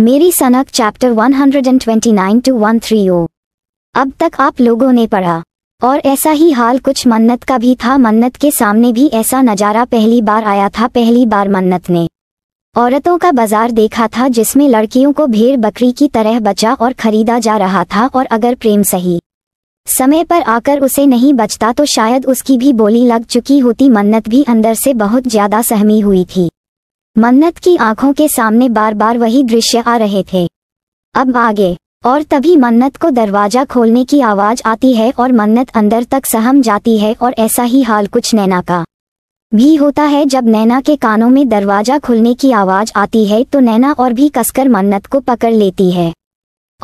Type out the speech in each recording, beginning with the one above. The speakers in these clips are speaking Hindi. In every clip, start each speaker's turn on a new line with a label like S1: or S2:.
S1: मेरी सनक चैप्टर 129 टू 130 अब तक आप लोगों ने पढ़ा और ऐसा ही हाल कुछ मन्नत का भी था मन्नत के सामने भी ऐसा नज़ारा पहली बार आया था पहली बार मन्नत ने औरतों का बाजार देखा था जिसमें लड़कियों को भेड़ बकरी की तरह बचा और खरीदा जा रहा था और अगर प्रेम सही समय पर आकर उसे नहीं बचता तो शायद उसकी भी बोली लग चुकी होती मन्नत भी अंदर से बहुत ज़्यादा सहमी हुई थी मन्नत की आंखों के सामने बार बार वही दृश्य आ रहे थे अब आगे और तभी मन्नत को दरवाजा खोलने की आवाज आती है और मन्नत अंदर तक सहम जाती है और ऐसा ही हाल कुछ नैना का भी होता है जब नैना के कानों में दरवाजा खुलने की आवाज आती है तो नैना और भी कसकर मन्नत को पकड़ लेती है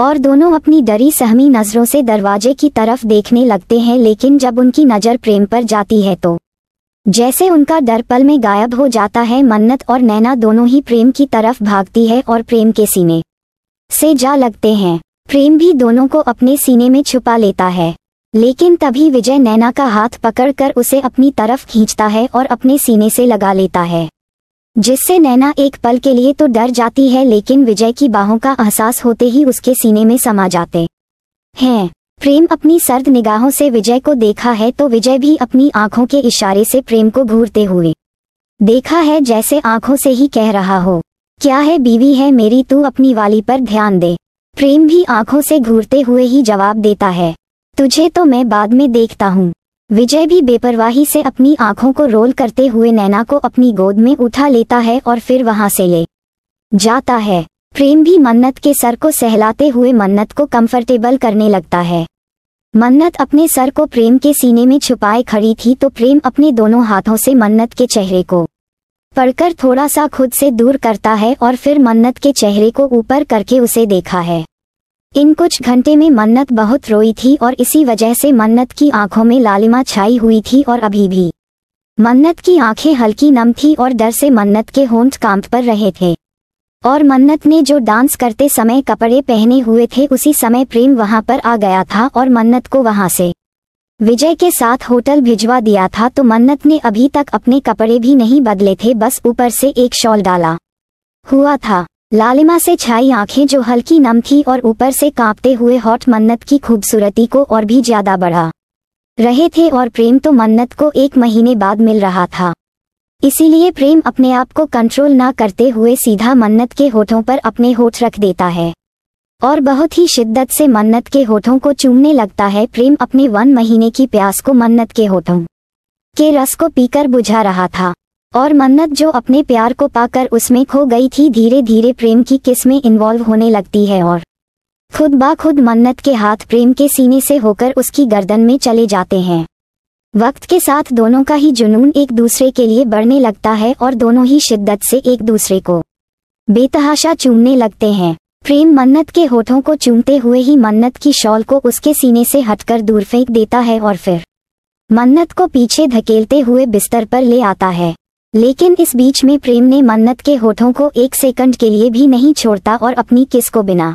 S1: और दोनों अपनी डरी सहमी नजरों से दरवाजे की तरफ देखने लगते हैं लेकिन जब उनकी नज़र प्रेम पर जाती है तो जैसे उनका डर पल में गायब हो जाता है मन्नत और नैना दोनों ही प्रेम की तरफ भागती है और प्रेम के सीने से जा लगते हैं प्रेम भी दोनों को अपने सीने में छुपा लेता है लेकिन तभी विजय नैना का हाथ पकड़कर उसे अपनी तरफ खींचता है और अपने सीने से लगा लेता है जिससे नैना एक पल के लिए तो डर जाती है लेकिन विजय की बाहों का एहसास होते ही उसके सीने में समा जाते हैं प्रेम अपनी सर्द निगाहों से विजय को देखा है तो विजय भी अपनी आंखों के इशारे से प्रेम को घूरते हुए देखा है जैसे आंखों से ही कह रहा हो क्या है बीवी है मेरी तू अपनी वाली पर ध्यान दे प्रेम भी आंखों से घूरते हुए ही जवाब देता है तुझे तो मैं बाद में देखता हूँ विजय भी बेपरवाही से अपनी आंखों को रोल करते हुए नैना को अपनी गोद में उठा लेता है और फिर वहां से ले जाता है प्रेम भी मन्नत के सर को सहलाते हुए मन्नत को कंफर्टेबल करने लगता है मन्नत अपने सर को प्रेम के सीने में छुपाए खड़ी थी तो प्रेम अपने दोनों हाथों से मन्नत के चेहरे को पढ़कर थोड़ा सा खुद से दूर करता है और फिर मन्नत के चेहरे को ऊपर करके उसे देखा है इन कुछ घंटे में मन्नत बहुत रोई थी और इसी वजह से मन्नत की आंखों में लालिमा छाई हुई थी और अभी भी मन्नत की आंखें हल्की नम थी और डर से मन्नत के होंठ कांप पर रहे थे और मन्नत ने जो डांस करते समय कपड़े पहने हुए थे उसी समय प्रेम वहां पर आ गया था और मन्नत को वहां से विजय के साथ होटल भिजवा दिया था तो मन्नत ने अभी तक अपने कपड़े भी नहीं बदले थे बस ऊपर से एक शॉल डाला हुआ था लालिमा से छाई आंखें जो हल्की नम थी और ऊपर से कांपते हुए हॉट मन्नत की खूबसूरती को और भी ज्यादा बढ़ा रहे थे और प्रेम तो मन्नत को एक महीने बाद मिल रहा था इसीलिए प्रेम अपने आप को कंट्रोल ना करते हुए सीधा मन्नत के होठों पर अपने होठ रख देता है और बहुत ही शिद्दत से मन्नत के होठों को चूमने लगता है प्रेम अपने वन महीने की प्यास को मन्नत के होठों के रस को पीकर बुझा रहा था और मन्नत जो अपने प्यार को पाकर उसमें खो गई थी धीरे धीरे प्रेम की किस्में इन्वॉल्व होने लगती है और खुद बा खुद मन्नत के हाथ प्रेम के सीने से होकर उसकी गर्दन में चले जाते हैं वक्त के साथ दोनों का ही जुनून एक दूसरे के लिए बढ़ने लगता है और दोनों ही शिद्दत से एक दूसरे को बेतहाशा चूमने लगते हैं प्रेम मन्नत के होठों को चूमते हुए ही मन्नत की शॉल को उसके सीने से हटकर दूर फेंक देता है और फिर मन्नत को पीछे धकेलते हुए बिस्तर पर ले आता है लेकिन इस बीच में प्रेम ने मन्नत के होठों को एक सेकंड के लिए भी नहीं छोड़ता और अपनी किस को बिना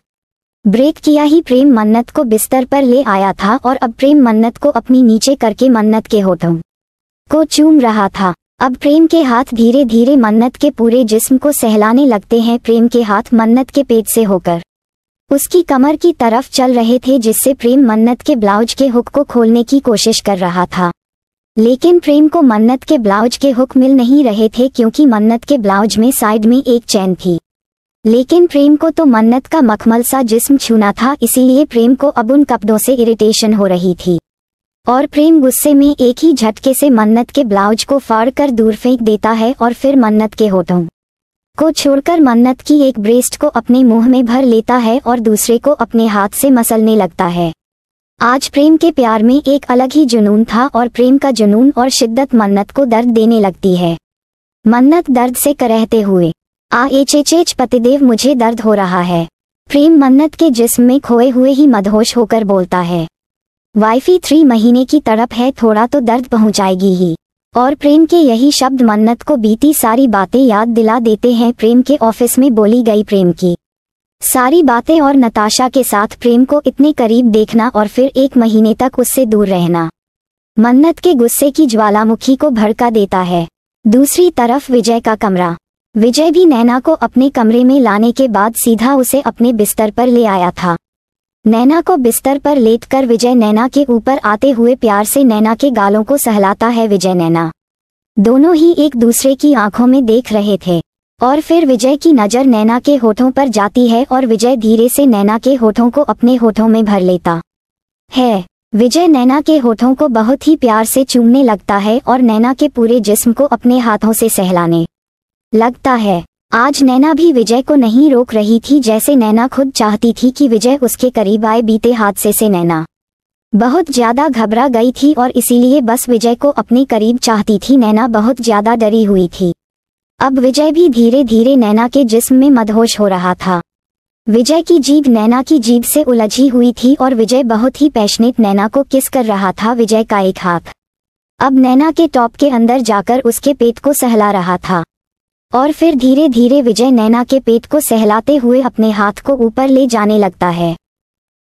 S1: ब्रेक किया ही प्रेम मन्नत को बिस्तर पर ले आया था और अब प्रेम मन्नत को अपनी नीचे करके मन्नत के होठों को चूम रहा था अब प्रेम के हाथ धीरे धीरे मन्नत के पूरे जिस्म को सहलाने लगते हैं प्रेम के हाथ मन्नत के पेट से होकर उसकी कमर की तरफ चल रहे थे जिससे प्रेम मन्नत के ब्लाउज के हुक को खोलने की कोशिश कर रहा था लेकिन प्रेम को मन्नत के ब्लाउज के हुक मिल नहीं रहे थे क्योंकि मन्नत के ब्लाउज में साइड में एक चैन थी लेकिन प्रेम को तो मन्नत का मखमल सा जिस्म छूना था इसीलिए प्रेम को अब उन कपड़ों से इरिटेशन हो रही थी और प्रेम गुस्से में एक ही झटके से मन्नत के ब्लाउज को फाड़ कर दूर फेंक देता है और फिर मन्नत के होठों को छोड़कर मन्नत की एक ब्रेस्ट को अपने मुंह में भर लेता है और दूसरे को अपने हाथ से मसलने लगता है आज प्रेम के प्यार में एक अलग ही जुनून था और प्रेम का जुनून और शिद्दत मन्नत को दर्द देने लगती है मन्नत दर्द से करहते हुए आ एच एच एच पतिदेव मुझे दर्द हो रहा है प्रेम मन्नत के जिस्म में खोए हुए ही मदहोश होकर बोलता है वाइफी थ्री महीने की तड़प है थोड़ा तो दर्द पहुंचाएगी ही और प्रेम के यही शब्द मन्नत को बीती सारी बातें याद दिला देते हैं प्रेम के ऑफिस में बोली गई प्रेम की सारी बातें और नताशा के साथ प्रेम को इतने करीब देखना और फिर एक महीने तक उससे दूर रहना मन्नत के गुस्से की ज्वालामुखी को भड़का देता है दूसरी तरफ विजय का कमरा विजय भी नैना को अपने कमरे में लाने के बाद सीधा उसे अपने बिस्तर पर ले आया था नैना को बिस्तर पर लेट कर विजय नैना के ऊपर आते हुए प्यार से नैना के गालों को सहलाता है विजय नैना दोनों ही एक दूसरे की आंखों में देख रहे थे और फिर विजय की नज़र नैना के होठों पर जाती है और विजय धीरे से नैना के होठों को अपने होठों में भर लेता है विजय नैना के होठों को बहुत ही प्यार से चूमने लगता है और नैना के पूरे जिस्म को अपने हाथों से सहलाने लगता है आज नैना भी विजय को नहीं रोक रही थी जैसे नैना खुद चाहती थी कि विजय उसके करीब आए बीते हादसे से नैना बहुत ज्यादा घबरा गई थी और इसीलिए बस विजय को अपने करीब चाहती थी नैना बहुत ज्यादा डरी हुई थी अब विजय भी धीरे धीरे नैना के जिस्म में मदहोश हो रहा था विजय की जीभ नैना की जीभ से उलझी हुई थी और विजय बहुत ही पैशनेट नैना को किस कर रहा था विजय का एक हाथ अब नैना के टॉप के अंदर जाकर उसके पेट को सहला रहा था और फिर धीरे धीरे विजय नैना के पेट को सहलाते हुए अपने हाथ को ऊपर ले जाने लगता है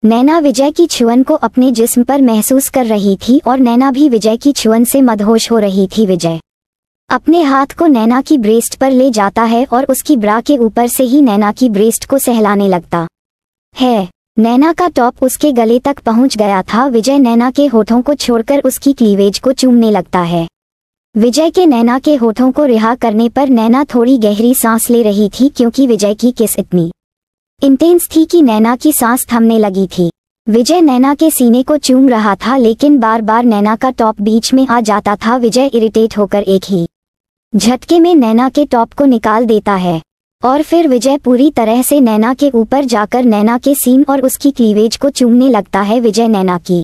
S1: नैना विजय की छुअन को अपने जिस्म पर महसूस कर रही थी और नैना भी विजय की छुअन से मदहोश हो रही थी विजय अपने हाथ को नैना की ब्रेस्ट पर ले जाता है और उसकी ब्रा के ऊपर से ही नैना की ब्रेस्ट को सहलाने लगता है नैना का टॉप उसके गले तक पहुंच गया था विजय नैना के होठों को छोड़कर उसकी क्लीवेज को चूमने लगता है विजय के नैना के होठों को रिहा करने पर नैना थोड़ी गहरी सांस ले रही थी क्योंकि विजय की किस इतनी इंटेंस थी कि नैना की सांस थमने लगी थी विजय नैना के सीने को चूम रहा था लेकिन बार बार नैना का टॉप बीच में आ जाता था विजय इरिटेट होकर एक ही झटके में नैना के टॉप को निकाल देता है और फिर विजय पूरी तरह से नैना के ऊपर जाकर नैना के सीन और उसकी क्लीवेज को चूमने लगता है विजय नैना की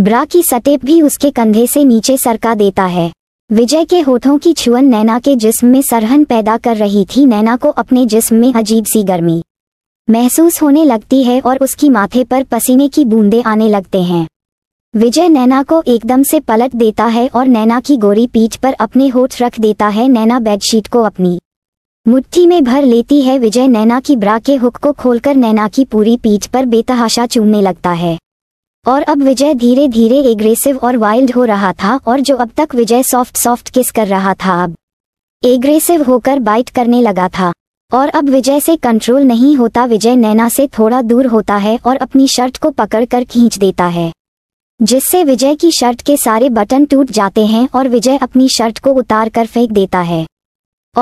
S1: ब्रा की सटेप भी उसके कंधे से नीचे सरका देता है विजय के होठों की छुअन नैना के जिस्म में सरहन पैदा कर रही थी नैना को अपने जिस्म में अजीब सी गर्मी महसूस होने लगती है और उसकी माथे पर पसीने की बूंदें आने लगते हैं विजय नैना को एकदम से पलट देता है और नैना की गोरी पीठ पर अपने होठ रख देता है नैना बेडशीट को अपनी मुट्ठी में भर लेती है विजय नैना की ब्रा के हुक को खोलकर नैना की पूरी पीठ पर बेतहाशा चूमने लगता है और अब विजय धीरे धीरे एग्रेसिव और वाइल्ड हो रहा था और जो अब तक विजय सॉफ्ट सॉफ्ट किस कर रहा था अब एग्रेसिव होकर बाइट करने लगा था और अब विजय से कंट्रोल नहीं होता विजय नैना से थोड़ा दूर होता है और अपनी शर्ट को पकड़कर खींच देता है जिससे विजय की शर्ट के सारे बटन टूट जाते हैं और विजय अपनी शर्ट को उतार कर फेंक देता है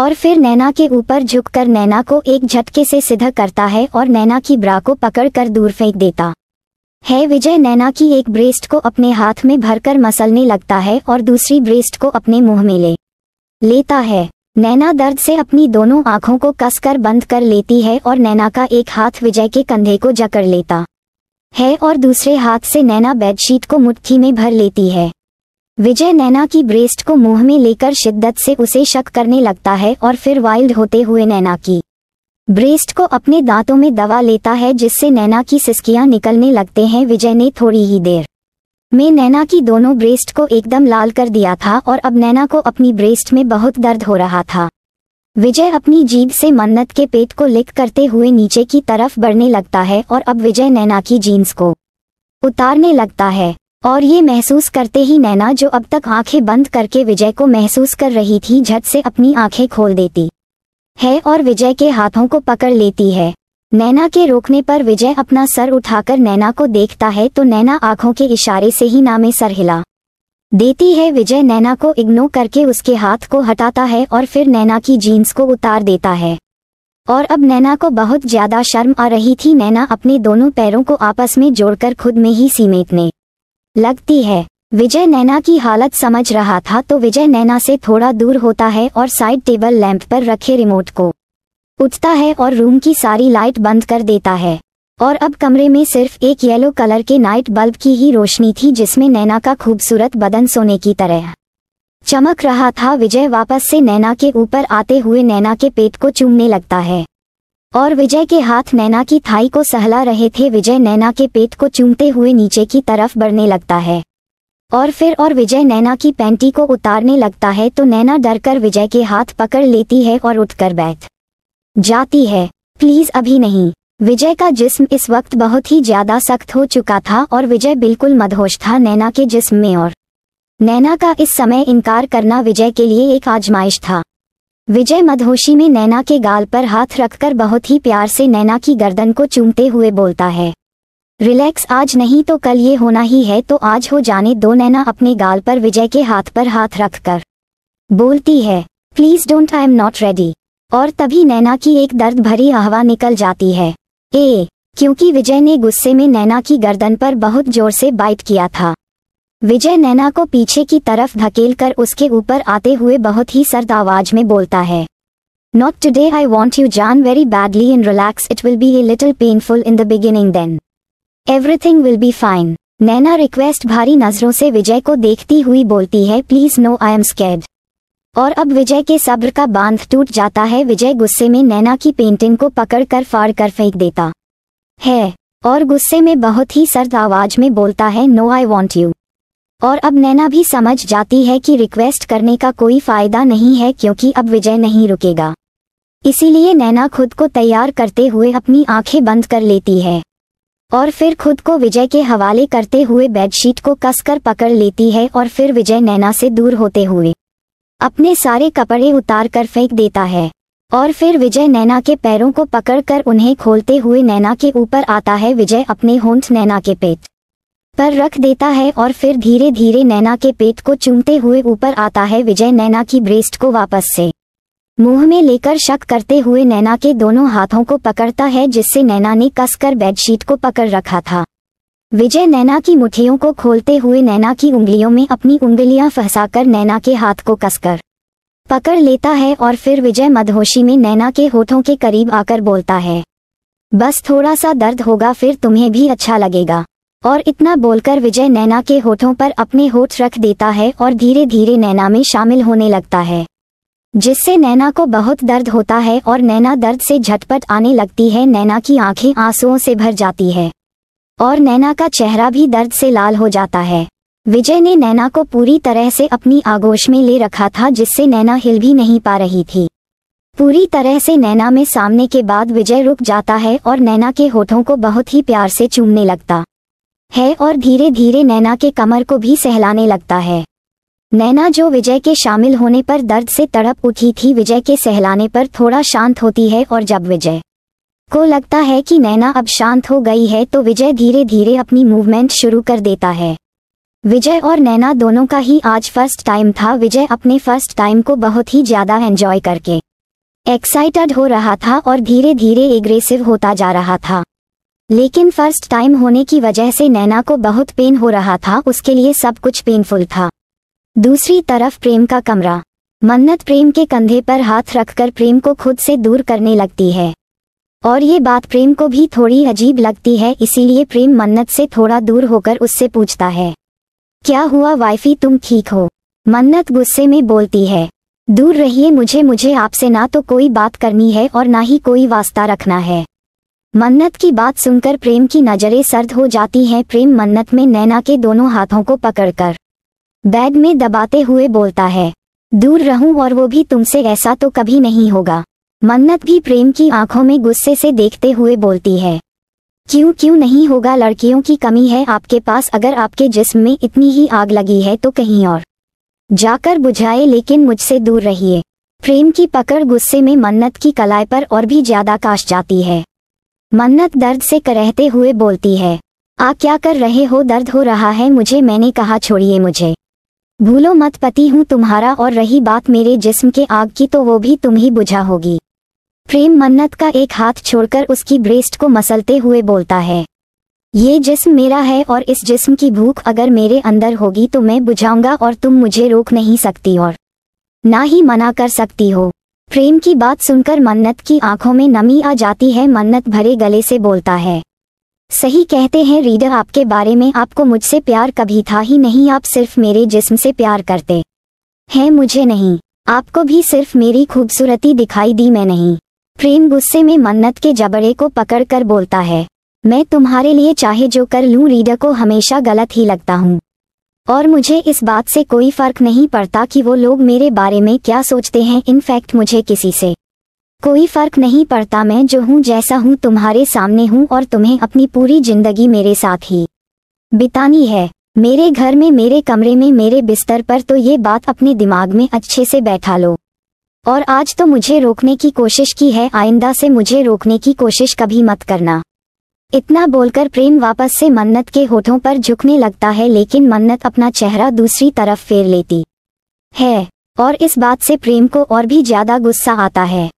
S1: और फिर नैना के ऊपर झुककर नैना को एक झटके से सिधा करता है और नैना की ब्रा को पकड़कर दूर फेंक देता है विजय नैना की एक ब्रेस्ट को अपने हाथ में भरकर मसलने लगता है और दूसरी ब्रेस्ट को अपने मुंह में ले लेता है नैना दर्द से अपनी दोनों आंखों को कसकर बंद कर लेती है और नैना का एक हाथ विजय के कंधे को जकड़ लेता है और दूसरे हाथ से नैना बेडशीट को मुट्ठी में भर लेती है विजय नैना की ब्रेस्ट को मुंह में लेकर शिद्दत से उसे शक करने लगता है और फिर वाइल्ड होते हुए नैना की ब्रेस्ट को अपने दांतों में दवा लेता है जिससे नैना की सिस्कियां निकलने लगते हैं विजय ने थोड़ी ही देर में नैना की दोनों ब्रेस्ट को एकदम लाल कर दिया था और अब नैना को अपनी ब्रेस्ट में बहुत दर्द हो रहा था विजय अपनी जीभ से मन्नत के पेट को लिक करते हुए नीचे की तरफ बढ़ने लगता है और अब विजय नैना की जीन्स को उतारने लगता है और ये महसूस करते ही नैना जो अब तक आंखें बंद करके विजय को महसूस कर रही थी झट से अपनी आंखें खोल देती है और विजय के हाथों को पकड़ लेती है नैना के रोकने पर विजय अपना सर उठाकर नैना को देखता है तो नैना आंखों के इशारे से ही नामे सर हिला देती है विजय नैना को इग्नोर करके उसके हाथ को हटाता है और फिर नैना की जीन्स को उतार देता है और अब नैना को बहुत ज्यादा शर्म आ रही थी नैना अपने दोनों पैरों को आपस में जोड़कर खुद में ही सीमेटने लगती है विजय नैना की हालत समझ रहा था तो विजय नैना से थोड़ा दूर होता है और साइड टेबल लैंप पर रखे रिमोट को उठता है और रूम की सारी लाइट बंद कर देता है और अब कमरे में सिर्फ एक येलो कलर के नाइट बल्ब की ही रोशनी थी जिसमें नैना का खूबसूरत बदन सोने की तरह चमक रहा था विजय वापस से नैना के ऊपर आते हुए नैना के पेट को चूमने लगता है और विजय के हाथ नैना की थाई को सहला रहे थे विजय नैना के पेट को चूमते हुए नीचे की तरफ बढ़ने लगता है और फिर और विजय नैना की पैंटी को उतारने लगता है तो नैना डर विजय के हाथ पकड़ लेती है और उठकर बैठ जाती है प्लीज अभी नहीं विजय का जिस्म इस वक्त बहुत ही ज्यादा सख्त हो चुका था और विजय बिल्कुल मदहोश था नैना के जिस्म में और नैना का इस समय इनकार करना विजय के लिए एक आजमाइश था विजय मदहोशी में नैना के गाल पर हाथ रखकर बहुत ही प्यार से नैना की गर्दन को चूमते हुए बोलता है रिलैक्स आज नहीं तो कल ये होना ही है तो आज हो जाने दो नैना अपने गाल पर विजय के हाथ पर हाथ रखकर बोलती है please don't I am not ready और तभी नैना की एक दर्द भरी हवा निकल जाती है ए क्योंकि विजय ने गुस्से में नैना की गर्दन पर बहुत जोर से बाइट किया था विजय नैना को पीछे की तरफ धकेल कर उसके ऊपर आते हुए बहुत ही सर्द आवाज में बोलता है not today I want you जान very badly in relax it will be a little painful in the beginning then everything will be fine Naina request भारी नजरों से विजय को देखती हुई बोलती है please no I am scared और अब विजय के सब्र का बांध टूट जाता है विजय गुस्से में नैना की पेंटिंग को पकड़ कर फाड़ कर फेंक देता है और गुस्से में बहुत ही सर्द आवाज में बोलता है नो आई वॉन्ट यू और अब नैना भी समझ जाती है कि रिक्वेस्ट करने का कोई फायदा नहीं है क्योंकि अब विजय नहीं रुकेगा इसीलिए नैना खुद को तैयार करते हुए अपनी आंखें बंद कर लेती है और फिर खुद को विजय के हवाले करते हुए बेडशीट को कसकर पकड़ लेती है और फिर विजय नैना से दूर होते हुए अपने सारे कपड़े उतार कर फेंक देता है और फिर विजय नैना के पैरों को पकड़कर उन्हें खोलते हुए नैना के ऊपर आता है विजय अपने होंठ नैना के पेट पर रख देता है और फिर धीरे धीरे नैना के पेट को चूमते हुए ऊपर आता है विजय नैना की ब्रेस्ट को वापस से मुंह में लेकर शक करते हुए नैना के दोनों हाथों को पकड़ता है जिससे नैना ने कसकर बेडशीट को पकड़ रखा था विजय नैना की मुठियों को खोलते हुए नैना की उंगलियों में अपनी उंगलियां फंसाकर नैना के हाथ को कसकर पकड़ लेता है और फिर विजय मदहोशी में नैना के होठों के करीब आकर बोलता है बस थोड़ा सा दर्द होगा फिर तुम्हें भी अच्छा लगेगा और इतना बोलकर विजय नैना के होठों पर अपने होठ रख देता है और धीरे धीरे नैना में शामिल होने लगता है जिससे नैना को बहुत दर्द होता है और नैना दर्द से झटपट आने लगती है नैना की आंखें आंसुओं से भर जाती है और नैना का चेहरा भी दर्द से लाल हो जाता है विजय ने नैना को पूरी तरह से अपनी आगोश में ले रखा था जिससे नैना हिल भी नहीं पा रही थी पूरी तरह से नैना में सामने के बाद विजय रुक जाता है और नैना के होठों को बहुत ही प्यार से चूमने लगता है और धीरे धीरे नैना के कमर को भी सहलाने लगता है नैना जो विजय के शामिल होने पर दर्द से तड़प उठी थी विजय के सहलाने पर थोड़ा शांत होती है और जब विजय को लगता है कि नैना अब शांत हो गई है तो विजय धीरे धीरे अपनी मूवमेंट शुरू कर देता है विजय और नैना दोनों का ही आज फर्स्ट टाइम था विजय अपने फर्स्ट टाइम को बहुत ही ज़्यादा एंजॉय करके एक्साइटेड हो रहा था और धीरे धीरे एग्रेसिव होता जा रहा था लेकिन फर्स्ट टाइम होने की वजह से नैना को बहुत पेन हो रहा था उसके लिए सब कुछ पेनफुल था दूसरी तरफ प्रेम का कमरा मन्नत प्रेम के कंधे पर हाथ रखकर प्रेम को खुद से दूर करने लगती है और ये बात प्रेम को भी थोड़ी अजीब लगती है इसीलिए प्रेम मन्नत से थोड़ा दूर होकर उससे पूछता है क्या हुआ वाइफी तुम ठीक हो मन्नत गुस्से में बोलती है दूर रहिए मुझे मुझे आपसे ना तो कोई बात करनी है और ना ही कोई वास्ता रखना है मन्नत की बात सुनकर प्रेम की नज़रें सर्द हो जाती हैं प्रेम मन्नत में नैना के दोनों हाथों को पकड़कर बैग में दबाते हुए बोलता है दूर रहूं और वो भी तुमसे ऐसा तो कभी नहीं होगा मन्नत भी प्रेम की आंखों में गुस्से से देखते हुए बोलती है क्यों क्यों नहीं होगा लड़कियों की कमी है आपके पास अगर आपके जिस्म में इतनी ही आग लगी है तो कहीं और जाकर बुझाए लेकिन मुझसे दूर रहिए प्रेम की पकड़ गुस्से में मन्नत की कलाई पर और भी ज्यादा काश जाती है मन्नत दर्द से करहते हुए बोलती है आ क्या कर रहे हो दर्द हो रहा है मुझे मैंने कहा छोड़िए मुझे भूलो मत पति हूँ तुम्हारा और रही बात मेरे जिस्म के आग की तो वो भी तुम ही बुझा होगी प्रेम मन्नत का एक हाथ छोड़कर उसकी ब्रेस्ट को मसलते हुए बोलता है ये जिस्म मेरा है और इस जिस्म की भूख अगर मेरे अंदर होगी तो मैं बुझाऊंगा और तुम मुझे रोक नहीं सकती और ना ही मना कर सकती हो प्रेम की बात सुनकर मन्नत की आंखों में नमी आ जाती है मन्नत भरे गले से बोलता है सही कहते हैं रीडर आपके बारे में आपको मुझसे प्यार कभी था ही नहीं आप सिर्फ मेरे जिस्म से प्यार करते हैं मुझे नहीं आपको भी सिर्फ मेरी खूबसूरती दिखाई दी मैं नहीं प्रेम गुस्से में मन्नत के जबड़े को पकड़ कर बोलता है मैं तुम्हारे लिए चाहे जो कर लूं रीडर को हमेशा गलत ही लगता हूं और मुझे इस बात से कोई फर्क नहीं पड़ता कि वो लोग मेरे बारे में क्या सोचते हैं इनफैक्ट मुझे किसी से कोई फर्क नहीं पड़ता मैं जो हूँ जैसा हूँ तुम्हारे सामने हूँ और तुम्हें अपनी पूरी जिंदगी मेरे साथ ही बितानी है मेरे घर में मेरे कमरे में मेरे बिस्तर पर तो ये बात अपने दिमाग में अच्छे से बैठा लो और आज तो मुझे रोकने की कोशिश की है आइंदा से मुझे रोकने की कोशिश कभी मत करना इतना बोलकर प्रेम वापस से मन्नत के होठों पर झुकने लगता है लेकिन मन्नत अपना चेहरा दूसरी तरफ फेर लेती है और इस बात से प्रेम को और भी ज्यादा गुस्सा आता है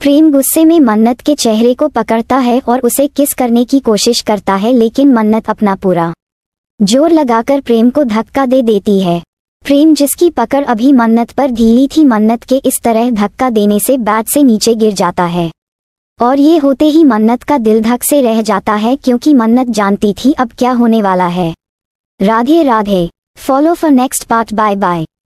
S1: प्रेम गुस्से में मन्नत के चेहरे को पकड़ता है और उसे किस करने की कोशिश करता है लेकिन मन्नत अपना पूरा जोर लगाकर प्रेम को धक्का दे देती है प्रेम जिसकी पकड़ अभी मन्नत पर ढीली थी मन्नत के इस तरह धक्का देने से बैट से नीचे गिर जाता है और ये होते ही मन्नत का दिल धक से रह जाता है क्योंकि मन्नत जानती थी अब क्या होने वाला है Radhe Radhe follow for next part bye bye